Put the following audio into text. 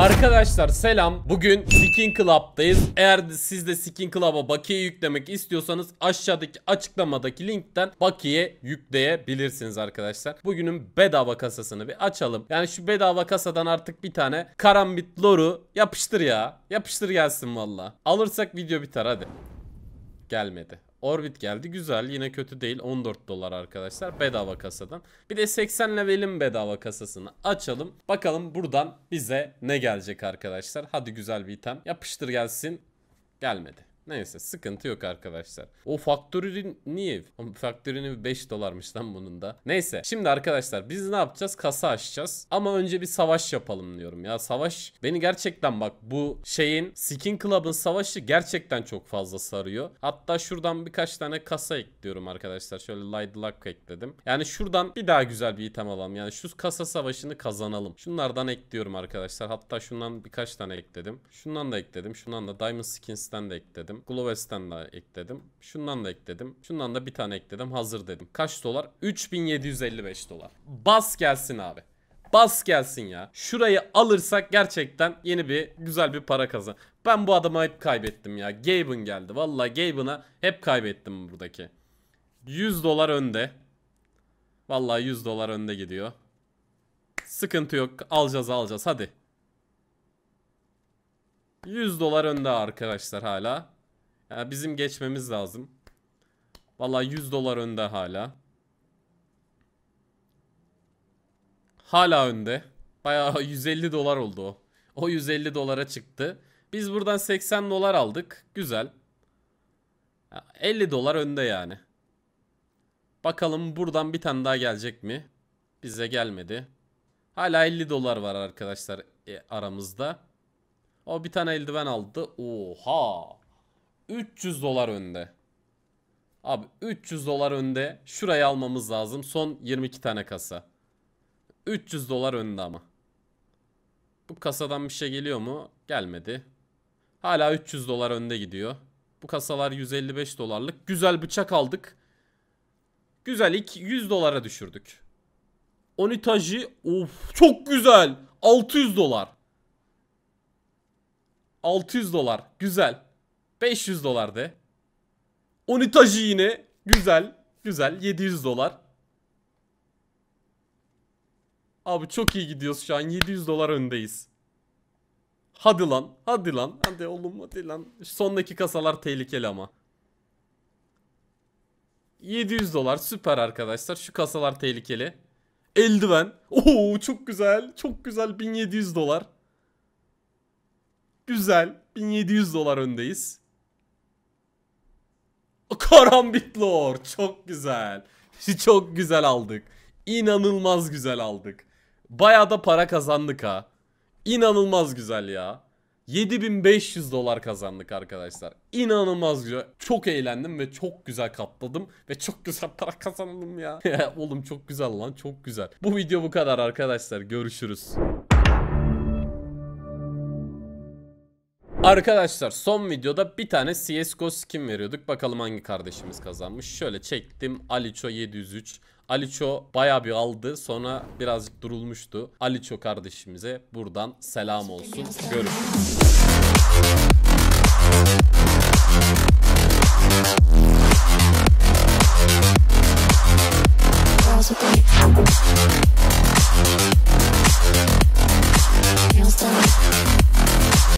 Arkadaşlar selam. Bugün Skin Club'dayız. Eğer siz de Skin Club'a bakiye yüklemek istiyorsanız aşağıdaki açıklamadaki linkten bakiye yükleyebilirsiniz arkadaşlar. Bugünün bedava kasasını bir açalım. Yani şu bedava kasadan artık bir tane karambit loru yapıştır ya. Yapıştır gelsin valla. Alırsak video biter hadi. Gelmedi. Orbit geldi. Güzel. Yine kötü değil. 14 dolar arkadaşlar. Bedava kasadan. Bir de 80 levelin bedava kasasını açalım. Bakalım buradan bize ne gelecek arkadaşlar. Hadi güzel bir item. Yapıştır gelsin. Gelmedi. Neyse sıkıntı yok arkadaşlar. O faktörü niye? Faktörünü 5 dolarmış lan bunun da. Neyse şimdi arkadaşlar biz ne yapacağız? Kasa açacağız. Ama önce bir savaş yapalım diyorum ya. Savaş beni gerçekten bak bu şeyin Skin Club'ın savaşı gerçekten çok fazla sarıyor. Hatta şuradan birkaç tane kasa ekliyorum arkadaşlar. Şöyle Light Luck ekledim. Yani şuradan bir daha güzel bir item alalım. Yani şu kasa savaşını kazanalım. Şunlardan ekliyorum arkadaşlar. Hatta şundan birkaç tane ekledim. Şundan da ekledim. Şundan da Diamond Skins'ten de ekledim ekledim. Gloves'ten de ekledim. Şundan da ekledim. Şundan da bir tane ekledim. Hazır dedim. Kaç dolar? 3755 dolar. Bas gelsin abi. Bas gelsin ya. Şurayı alırsak gerçekten yeni bir güzel bir para kazan. Ben bu adama hep kaybettim ya. Gaben geldi. Valla Gaben'a hep kaybettim buradaki. 100 dolar önde. Valla 100 dolar önde gidiyor. Sıkıntı yok. Alacağız alacağız. Hadi. 100 dolar önde arkadaşlar hala. Ya ee, bizim geçmemiz lazım. Valla 100 dolar önde hala. Hala önde. Bayağı 150 dolar oldu o. O 150 dolara çıktı. Biz buradan 80 dolar aldık. Güzel. 50 dolar önde yani. Bakalım buradan bir tane daha gelecek mi? Bize gelmedi. Hala 50 dolar var arkadaşlar e, aramızda. O bir tane eldiven aldı. Oha. 300 dolar önde. Abi 300 dolar önde. Şurayı almamız lazım. Son 22 tane kasa. 300 dolar önde ama. Bu kasadan bir şey geliyor mu? Gelmedi. Hala 300 dolar önde gidiyor. Bu kasalar 155 dolarlık. Güzel bıçak aldık. Güzel ilk 100 dolara düşürdük. Onitaji, of çok güzel. 600 dolar. 600 dolar. Güzel. 500 dolar de. Onitajı yine. Güzel. Güzel. 700 dolar. Abi çok iyi gidiyoruz şu an. 700 dolar öndeyiz. Hadi lan. Hadi lan. Hadi oğlum hadi lan. Sondaki kasalar tehlikeli ama. 700 dolar süper arkadaşlar. Şu kasalar tehlikeli. Eldiven. Oo çok güzel. Çok güzel 1700 dolar. Güzel. 1700 dolar öndeyiz. Karambit Çok güzel. Çok güzel aldık. İnanılmaz güzel aldık. Baya da para kazandık ha. İnanılmaz güzel ya. 7500 dolar kazandık arkadaşlar. İnanılmaz güzel. Çok eğlendim ve çok güzel katladım. Ve çok güzel para kazandım ya. Oğlum çok güzel lan çok güzel. Bu video bu kadar arkadaşlar. Görüşürüz. Arkadaşlar son videoda bir tane CSGO skin veriyorduk. Bakalım hangi kardeşimiz kazanmış. Şöyle çektim. Aliço 703. Aliço baya bir aldı. Sonra birazcık durulmuştu. Aliço kardeşimize buradan selam olsun. Görüşürüz.